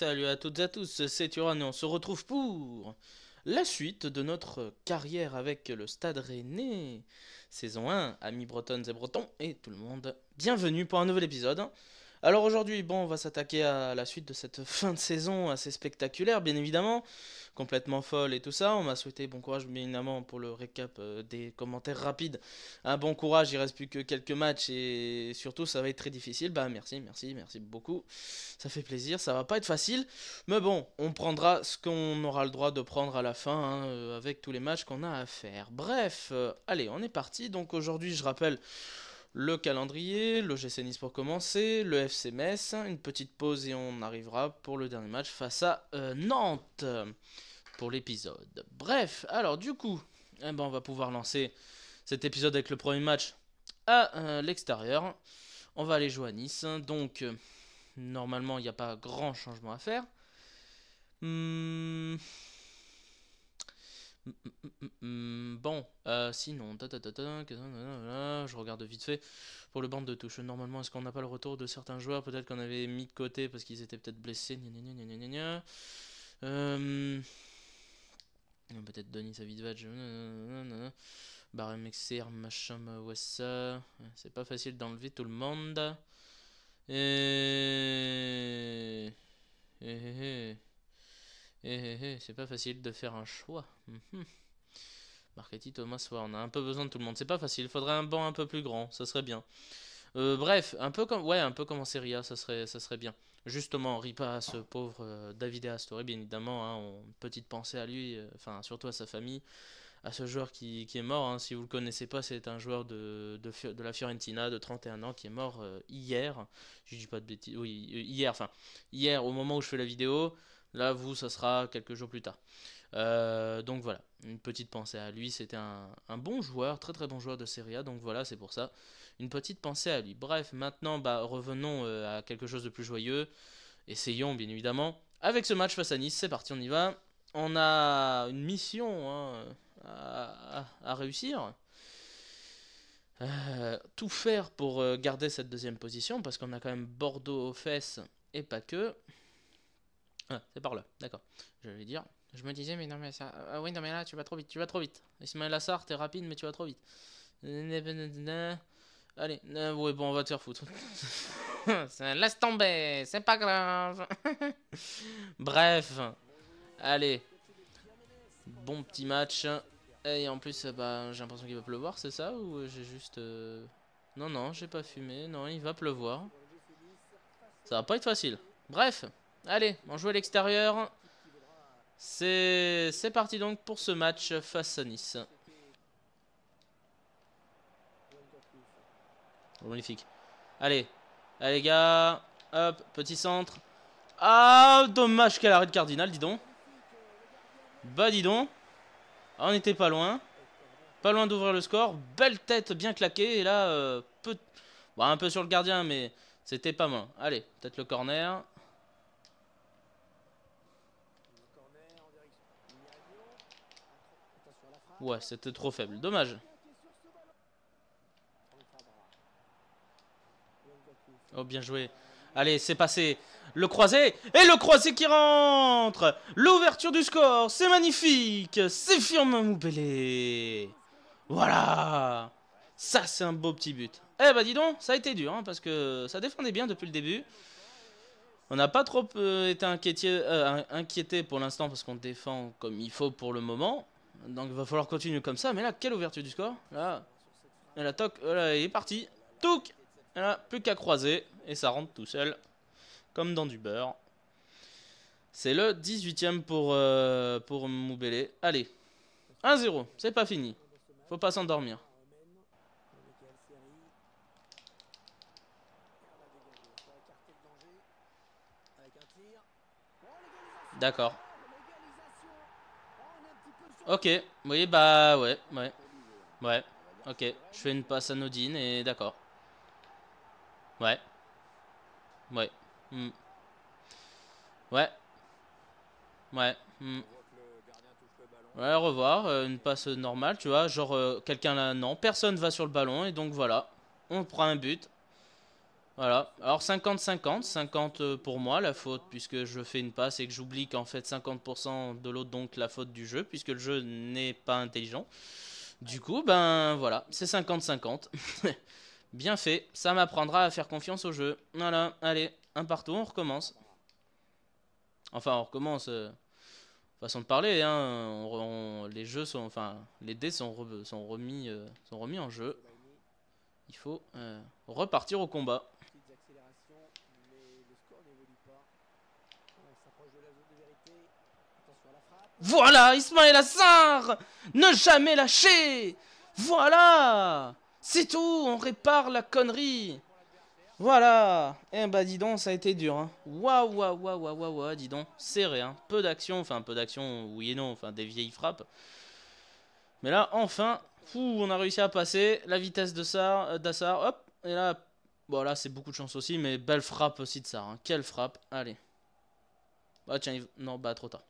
Salut à toutes et à tous, c'est Turan et on se retrouve pour la suite de notre carrière avec le Stade Rennais. Saison 1, amis bretonnes et bretons et tout le monde, bienvenue pour un nouvel épisode. Alors aujourd'hui, bon, on va s'attaquer à la suite de cette fin de saison assez spectaculaire, bien évidemment, complètement folle et tout ça. On m'a souhaité bon courage, bien évidemment, pour le récap euh, des commentaires rapides. Un bon courage, il reste plus que quelques matchs et surtout, ça va être très difficile. Bah merci, merci, merci beaucoup. Ça fait plaisir, ça va pas être facile, mais bon, on prendra ce qu'on aura le droit de prendre à la fin hein, euh, avec tous les matchs qu'on a à faire. Bref, euh, allez, on est parti. Donc aujourd'hui, je rappelle le calendrier, le GC Nice pour commencer, le FC Metz, une petite pause et on arrivera pour le dernier match face à euh, Nantes pour l'épisode. Bref, alors du coup, eh ben, on va pouvoir lancer cet épisode avec le premier match à euh, l'extérieur. On va aller jouer à Nice, donc euh, normalement il n'y a pas grand changement à faire. Hum... Bon, sinon, je regarde vite fait pour le banc de touche. Normalement, est-ce qu'on n'a pas le retour de certains joueurs Peut-être qu'on avait mis de côté parce qu'ils étaient peut-être blessés. Euh... Peut-être Denis Savidvage. Barem MXR machin, euh, ça C'est pas facile d'enlever tout le monde. Et... Eh, eh, c'est pas facile de faire un choix. Mhm. marketing Thomas, on a un peu besoin de tout le monde. C'est pas facile, Il faudrait un banc un peu plus grand, ça serait bien. Euh, bref, un peu comme ouais, un peu comme en Serie A, ça serait, ça serait bien. Justement, on à ce pauvre euh, David David Astori. bien évidemment, une hein, petite pensée à lui, euh, enfin surtout à sa famille, à ce joueur qui, est mort. Hein. si vous ne le connaissez pas, c'est un joueur de, la Fiorentina de 31 ans qui est mort hier. Je dis pas de bêtises, oui, hier, enfin hier au moment où je fais la vidéo. Là, vous, ça sera quelques jours plus tard. Euh, donc voilà, une petite pensée à lui. C'était un, bon joueur, très très bon joueur de Serie A. Donc voilà, c'est pour ça. Une petite pensée à lui. Bref, maintenant, bah, revenons euh, à quelque chose de plus joyeux. Essayons, bien évidemment. Avec ce match face à Nice, c'est parti, on y va. On a une mission hein, à, réussir. Euh, tout faire pour garder cette deuxième position parce qu'on a quand même Bordeaux aux fesses et pas que c'est par là, d'accord. Je vais dire. Je me disais, mais non, mais ça. Ah oui, non, mais là, tu vas trop vite, tu vas trop vite. Ismaël Assar, t'es rapide, mais tu vas trop vite. Allez, euh, ouais, bon, on va te faire foutre. Laisse tomber, c'est pas grave. Bref, allez. Bon petit match. Et en plus, bah, j'ai l'impression qu'il va pleuvoir, c'est ça Ou j'ai juste... Euh, non, non, j'ai pas fumé. Non, il va pleuvoir. Ça va pas être facile. Bref. Allez, on joue à l'extérieur. C'est parti donc pour ce match face à Nice. Oh, magnifique. Allez, allez les gars. Hop, petit centre. Ah, dommage qu'elle arrête Cardinal, dis donc. Bah dis donc. Ah, on était pas loin. Pas loin d'ouvrir le score. Belle tête bien claquée. Et là, euh, un peu sur le gardien, mais c'était pas mal. Allez, peut-être le corner. Ouais, c'était trop faible. Dommage. Oh, bien joué. Allez, c'est passé. Le croisé et le croisé qui rentre. L'ouverture du score, c'est magnifique. C'est Firmin Moubélé. Voilà. Ça, c'est un beau petit but. Eh ben, dis donc, ça a été dur, hein, parce que ça défendait bien depuis le début. On n'a pas trop euh, été euh, inquiétés pour l'instant, parce qu'on défend comme il faut pour le moment. Donc il va falloir continuer comme ça. Mais là, quelle ouverture du score. Là, et toc, euh, là, il est parti. Touc là, plus qu'à croiser. Et ça rentre tout seul. Comme dans du beurre. C'est le 18ème pour, euh, pour Moubélé. Allez. 1-0. C'est pas fini. Faut pas s'endormir. D'accord. Ok, oui, bah ouais, ouais. Ouais, ok. Je fais une passe anodine, et d'accord. Ouais. Ouais. Hmm. Ouais. Ouais. Hmm. Ouais, revoir. Euh, une passe normale, tu vois. Genre, euh, quelqu'un là, non, personne va sur le ballon et donc voilà. On prend un but. Voilà. Alors 50-50, 50 euh, pour moi la faute puisque je fais une passe et que j'oublie qu'en fait 50% de l'autre donc la faute du jeu puisque le jeu n'est pas intelligent. Du coup, ben voilà, c'est 50-50. Bien fait, ça m'apprendra à faire confiance au jeu. Voilà, allez, un partout, on recommence. Enfin, on recommence. Euh, façon de parler, hein. les jeux sont, enfin, les dés sont, sont remis, euh, sont remis en jeu. Il faut repartir au combat. Voilà, Ismaël Assar Ne jamais lâcher Voilà C'est tout, on répare la connerie Voilà Eh bah dis donc, ça a été dur. Hein. Waouh, waouh, waouh, waouh, waouh, dis donc, serré. Hein. Peu d'action, enfin peu d'action, oui et non, enfin des vieilles frappes. Mais là, enfin, on a réussi à passer. La vitesse de Sar, euh, d'Assar, hop, et là, voilà, c'est beaucoup de chance aussi, mais belle frappe aussi de Sar. Hein. Quelle frappe, allez ah, tiens, non, bah trop tard.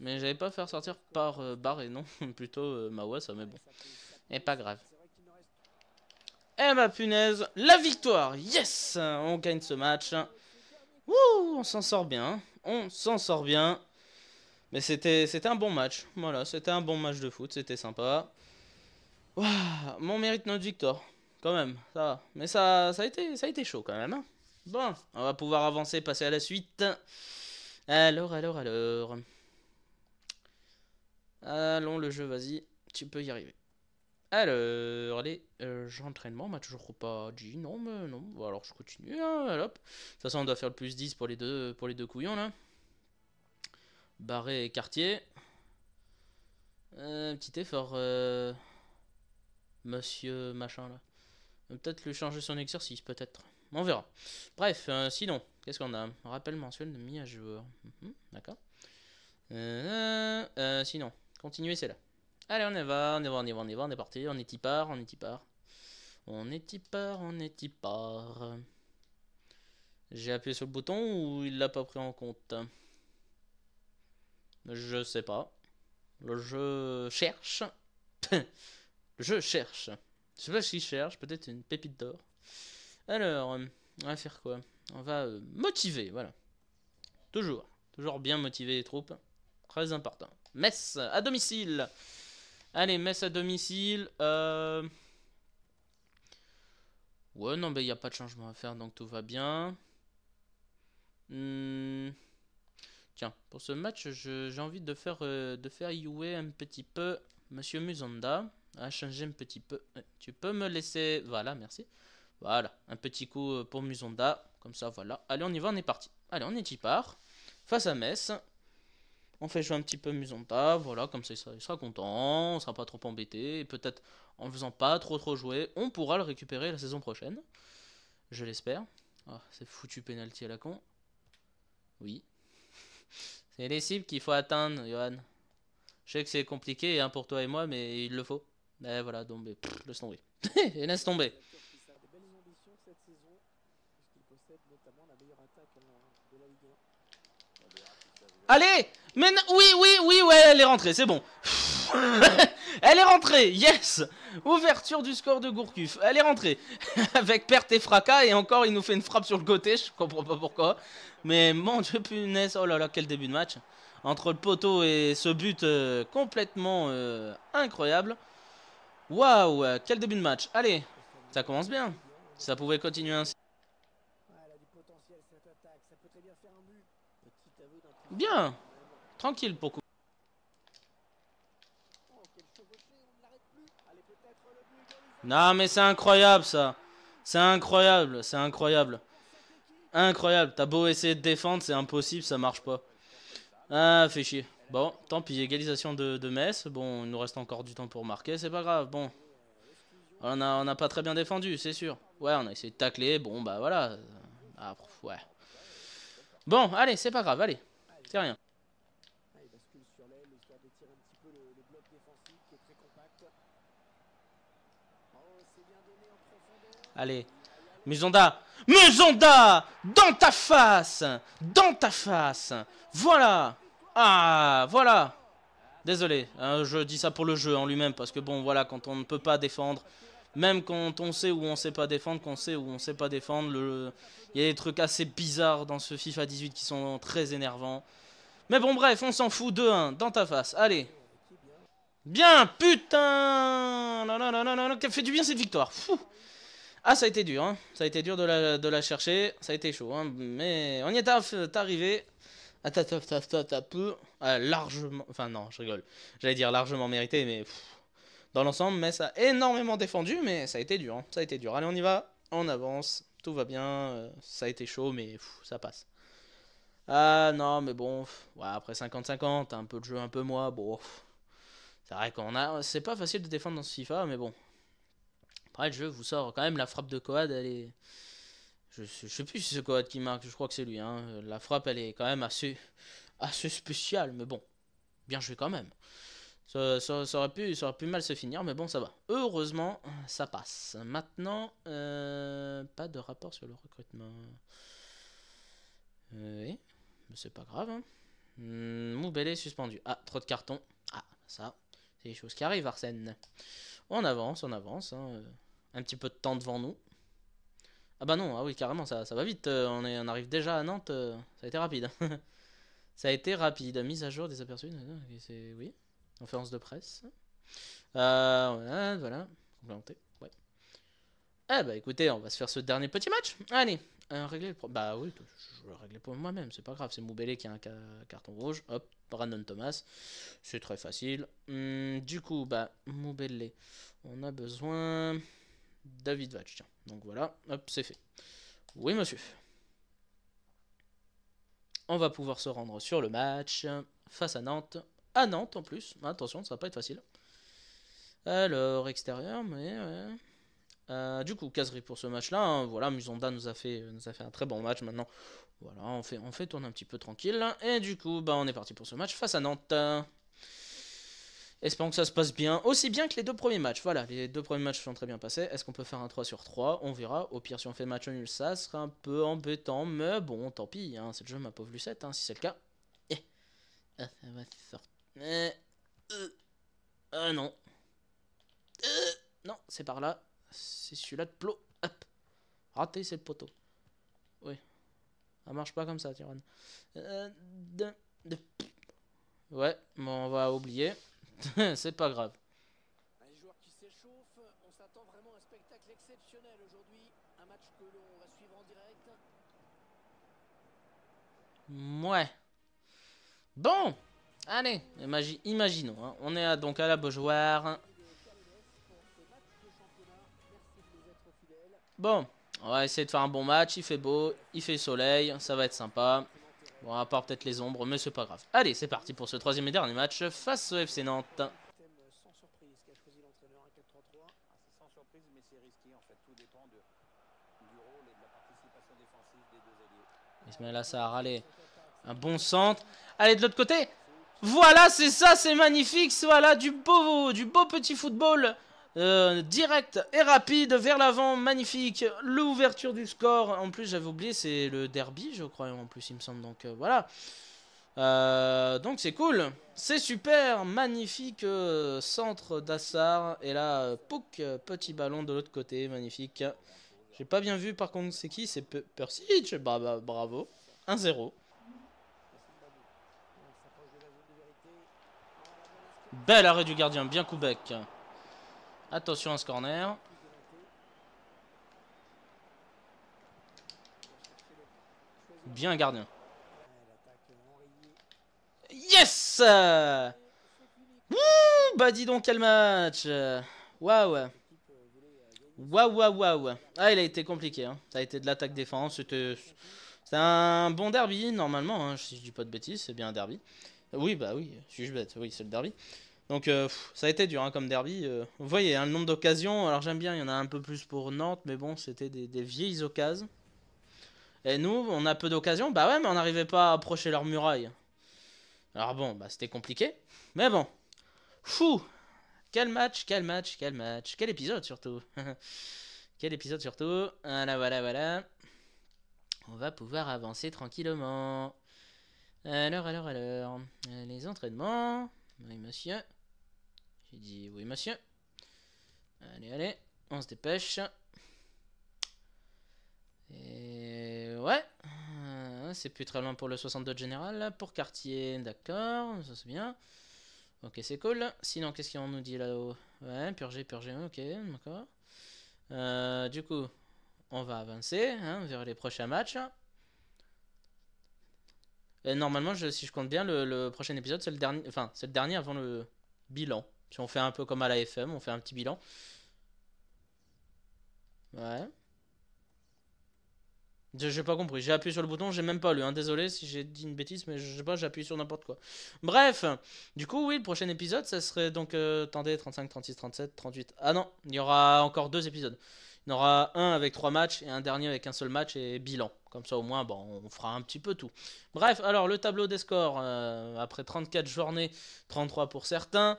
Mais j'avais pas faire sortir par euh, Barré non, plutôt euh, ça mais bon. Et pas grave. Eh ma punaise, la victoire Yes On gagne ce match. ouh On s'en sort bien. On s'en sort bien. Mais c'était un bon match. Voilà, c'était un bon match de foot, c'était sympa. Waouh Mon mérite notre victoire. Quand même, ça va. Mais ça, ça, a été, ça a été chaud quand même. Hein. bon, on va pouvoir avancer, passer à la suite. Alors, alors, alors. Allons, le jeu, vas-y. Tu peux y arriver. Alors, allez, euh, j'entraînement, m'a toujours pas dit. Non, mais non. alors, je continue. Hein, hop. De toute façon, on doit faire le plus 10 pour les deux, pour les deux couillons, là. Barré et quartier. Un euh, petit effort. Euh, monsieur machin, là. Peut-être lui changer son exercice, peut-être. On verra. Bref, euh, sinon, Qu'est-ce qu'on a Rappel mensuel de mis à jour. Mhm, d'accord. Euh, euh, sinon, continuez, c'est là. Allez, on y va, on y va, on y va, on y va, on est parti. On est y part, on est y part. On est y part, on est y part. J'ai appuyé sur le bouton ou il l'a pas pris en compte Je sais pas. Le cherche. je cherche. Je sais pas s'il cherche, peut-être une pépite d'or. Alors, on va faire quoi on va euh, motiver, voilà. Toujours, toujours bien motiver les troupes, très important. Metz à domicile. Allez, Metz à domicile. Euh, ouais, non, mais il n'y a pas de changement à faire, donc tout va bien. Hmm. Tiens, pour ce match, j'ai envie de faire, euh, de faire jouer un petit peu Monsieur Musonda À changer un petit peu. Tu peux me laisser... Voilà, merci. Voilà, un petit coup pour Musonda. Comme ça, voilà. Allez, on y va, on est parti. Allez, on est y part. Face à Metz. On fait jouer un petit peu Musonta, voilà, comme ça il sera, content, on sera pas trop embêté, et peut-être en faisant pas trop trop jouer, on pourra le récupérer la saison prochaine. Je l'espère. Ah, c'est foutu penalty à la con. Oui. c'est les cibles qu'il faut atteindre, Johan. Je sais que c'est compliqué hein, pour toi et moi, mais il le faut. Mais eh, voilà, donc Le laisse tomber. et laisse tomber. Allez Mais oui, oui, oui, ouais, elle est rentrée, c'est bon. elle est rentrée, yes Ouverture du score de Gourcuff, elle est rentrée. Avec perte et fracas, et encore, il nous fait une frappe sur le côté, je comprends pas pourquoi. Mais mon dieu, punaise, oh là là, quel début de match. Entre le poteau et ce but euh, complètement euh, incroyable. Waouh, quel début de match. Allez, ça commence bien. Ça pouvait continuer ainsi. Bien. Tranquille, couper. Non, mais c'est incroyable, ça. C'est incroyable, c'est incroyable. Incroyable. T'as beau essayer de défendre, c'est impossible, ça marche pas. Ah, fait chier. Bon, tant pis, égalisation de, de Metz. Bon, il nous reste encore du temps pour marquer, c'est pas grave. Bon, on n'a on a pas très bien défendu, c'est sûr. Ouais, on a essayé de tacler, bon, bah voilà. Ah, ouais. Bon, allez, c'est pas grave, allez. C'est rien. Ah, Allez. Muzonda Muzonda Dans ta face Dans ta face Voilà Ah, voilà Désolé, hein, je dis ça pour le jeu en lui-même, parce que bon, voilà, quand on ne peut pas défendre, même quand on sait où on sait pas défendre, qu'on sait où on sait pas défendre, le... il y a des trucs assez bizarres dans ce FIFA 18 qui sont très énervants. Mais bon bref, on s'en fout 2-1, dans ta face, allez Bien, putain Non, non, non, non, non, fait du bien cette victoire Ah, ça a été dur, hein. ça a été dur de la, chercher, ça a été chaud, hein. mais on y est arrivé. Ah, ta, ta, ta, largement, enfin non, je rigole, j'allais dire largement mérité, mais dans l'ensemble, ça a énormément défendu, mais ça a été dur. Hein. Ça a été dur. Allez, on y va. On avance. Tout va bien. Euh, ça a été chaud, mais ça passe. Ah non, mais bon. après 50-50, un peu de jeu, un peu moins, Bon. C'est vrai qu'on a. C'est pas facile de défendre dans ce FIFA, mais bon. Après, le jeu vous sort quand même la frappe de Coad, elle est. Je, sais plus si c'est Coad qui marque, je crois que c'est lui. Hein. La frappe, elle est quand même assez, assez spéciale, mais bon, bien joué quand même. Ça, aurait pu, pu mal se finir, mais bon, ça va. Heureusement, ça passe. Maintenant, euh, pas de rapport sur le recrutement. Euh, oui, c'est pas grave. Hein. Hmm, est suspendu. Ah, trop de cartons. Ah, ça, c'est les choses qui arrivent, Arsène. On avance, on avance. Hein. Un petit peu de temps devant nous. Ah bah non, ah oui, carrément, ça, va vite. Euh, on, est, on arrive déjà à Nantes. ça a été rapide. ça a été rapide. Mise à jour des aperçus. Oui. Conférence de presse. Euh, voilà, complémenté. Ouais. Ah bah écoutez, on va se faire ce dernier petit match. Allez, euh, régler le Bah oui, je vais le régler pour moi-même, c'est pas grave. C'est Moubellé qui a un carton rouge. Hop, Brandon Thomas. C'est très facile. Hmm, du coup, bah, Moubellé. on a besoin. David Vach, tiens. Donc voilà, hop, c'est fait. Oui, monsieur. On va pouvoir se rendre sur le match face à Nantes à ah Nantes en plus. Ah, attention, ça va pas être facile. Alors, extérieur, mais... Ouais. Euh, du coup, caserie pour ce match-là. Hein, voilà, Musonda nous a, fait, nous a fait un très bon match maintenant. Voilà, on fait, on fait tourner un petit peu tranquille. Et du coup, bah, on est parti pour ce match face à Nantes. Espérons que ça se passe bien. Aussi bien que les deux premiers matchs. Voilà, les deux premiers matchs sont très bien passés. Est-ce qu'on peut faire un 3 sur 3 On verra. Au pire, si on fait match nul, ça sera un peu embêtant. Mais bon, tant pis. Hein. c'est le jeu, ma pauvre Lucette, hein, si c'est le cas. ça va sortir. Eh euh, euh non. Euh, non, c'est par là. C'est celui-là de plot. Hop. Raté, c'est le poteau. Oui. Ça marche pas comme ça, Tyrone. Euh, de, de... Ouais, bon, on va oublier. c'est pas grave. Un joueur qui s'échauffe, on s'attend vraiment à un spectacle exceptionnel aujourd'hui. Un match que l'on va suivre en direct. Ouais. Bon Allez, imaginons. Hein. On est à, donc à la Beaujoire. Bon, on va essayer de faire un bon match. Il fait beau, il fait soleil, ça va être sympa. Bon, à part peut-être les ombres, mais c'est pas grave. Allez, c'est parti pour ce troisième et dernier match face au FC Nantes. ça a allez. Un bon centre. Allez, de l'autre côté. Voilà, c'est ça, c'est magnifique. Voilà, du beau, du beau petit football. Euh, direct et rapide vers l'avant, magnifique. L'ouverture du score. En plus, j'avais oublié, c'est le derby, je crois. En plus, il me semble. Donc euh, voilà. Euh, donc c'est cool, c'est super, magnifique centre d'Assar. Et là, pouc, petit ballon de l'autre côté, magnifique. J'ai pas bien vu par contre c'est qui, c'est Persic. Bah, bah, bravo, 1-0. Bel arrêt du gardien, bien Koubek Attention à ce corner. Bien gardien. Yes Wouh! Bah dis donc quel match Waouh Waouh waouh waouh Ah il a été compliqué, hein. ça a été de l'attaque défense, c'était un bon derby normalement, hein. si je dis pas de bêtises, c'est bien un derby. Oui, bah oui, je bête, oui, c'est le derby. Donc euh, ça a été dur hein, comme derby. Euh. vous voyez, un hein, nombre d'occasions, alors j'aime bien, il y en a un peu plus pour Nantes, mais bon, c'était des, des, vieilles occasions. Et nous, on a peu d'occasions, bah ouais, mais on n'arrivait pas à approcher leur muraille. Alors bon, bah c'était compliqué, mais bon. Fou Quel match, quel match, quel match, quel épisode surtout Quel épisode surtout Voilà, voilà, voilà. On va pouvoir avancer tranquillement. Alors, alors, alors. Euh, les entraînements. Oui, monsieur. J'ai dit oui, monsieur. Allez, allez. On se dépêche. Et ouais. Euh, c'est plus très loin pour le 62 général. Pour quartier, d'accord. Ça, c'est bien. Ok, c'est cool. Sinon, qu'est-ce qu'on nous dit là-haut Ouais, purger, purger. Ok, d'accord. Euh, du coup, on va avancer hein, vers les prochains matchs. Et euh, normalement, si je compte bien, le, prochain épisode, c'est le dernier, enfin, c'est le dernier avant le bilan. Si on fait un peu comme à la FM, on fait un petit bilan. Ouais. J'ai pas compris. J'ai appuyé sur le bouton, j'ai même pas lu. Hein. Désolé si j'ai dit une bêtise, mais je sais pas, j'ai appuyé sur n'importe quoi. Bref, du coup, oui, le prochain épisode, ça serait donc. Euh, attendez, 35, 36, 37, 38. Ah non, il y aura encore deux épisodes. On aura un avec trois matchs et un dernier avec un seul match et bilan. Comme ça, au moins, bon, bah, on fera un petit peu tout. Bref, alors le tableau des scores, euh, après 34 journées, 33 pour certains.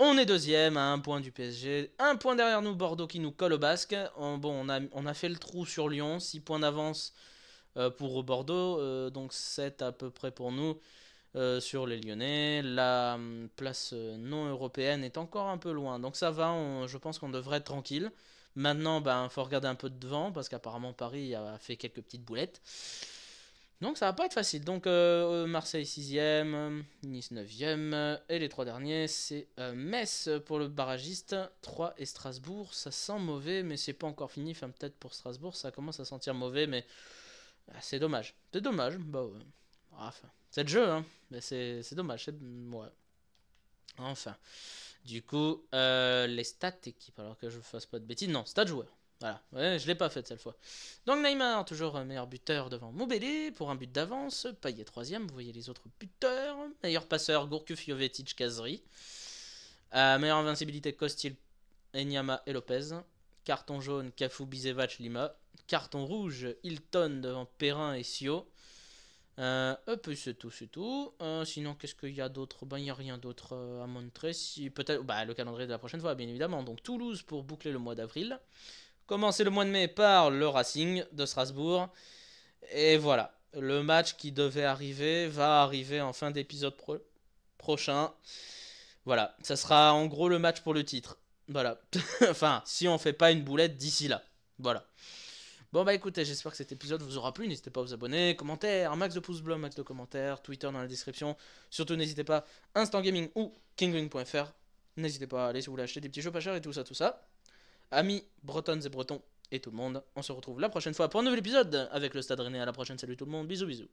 On est deuxième à un point du PSG, un point derrière nous Bordeaux qui nous colle au basque. On, bon, on a, on a fait le trou sur Lyon, 6 points d'avance euh, pour Bordeaux, euh, donc 7 à peu près pour nous. sur les Lyonnais. La hum, place non européenne est encore un peu loin. Donc ça va, je pense qu'on devrait être tranquille. Maintenant, ben, faut regarder un peu devant parce qu'apparemment Paris a fait quelques petites boulettes. Donc ça va pas être facile. Donc euh, euh, Marseille 6ème, euh, Nice 9ème, et les trois derniers, c'est Metz pour le barragiste, 3 et Strasbourg. Ça sent mauvais, mais c'est pas encore fini. Enfin, peut-être pour Strasbourg, ça commence à sentir mauvais, mais ah, c'est dommage. C'est dommage, bah ah, c'est le jeu, hein. Mais c'est dommage, Enfin. Du coup, euh, les stats équipes, alors que je fasse pas de bêtises. Non, stats joueurs. Voilà, je je l'ai pas fait cette fois. Donc Neymar, toujours meilleur buteur devant Mobélé, pour un but d'avance. Payet troisième, vous voyez les autres buteurs. Meilleur passeur, Gourcuff, Jovetic, Kazri. Euh, meilleure invincibilité, Costil Enyama et Lopez. Carton jaune, Kafu Bizevac, Lima. Carton rouge, Hilton devant Perrin et Sio. Euh, un peu c'est tout, c'est tout. Euh, sinon, qu'est-ce qu'il y a d'autre Ben, il n'y a rien d'autre euh, à montrer. Si, peut-être, bah, le calendrier de la prochaine fois, bien évidemment. Donc, Toulouse pour boucler le mois d'avril. Commencer le mois de mai par le Racing de Strasbourg. Et voilà, le match qui devait arriver va arriver en fin d'épisode prochain. Voilà, ça sera en gros le match pour le titre. Voilà. enfin, si on fait pas une boulette d'ici là. Voilà. Bon bah écoutez, j'espère que cet épisode vous aura plu. N'hésitez pas à vous abonner, commentaires, max de pouces bleus, max de commentaires, Twitter dans la description. Surtout n'hésitez pas, Instant Gaming ou kingwing.fr. N'hésitez pas à aller si vous voulez acheter des petits jeux pas chers et tout ça, tout ça. Amis bretons et bretons et tout le monde, on se retrouve la prochaine fois pour un nouvel épisode avec le Stade René, À la prochaine, salut tout le monde, bisous bisous.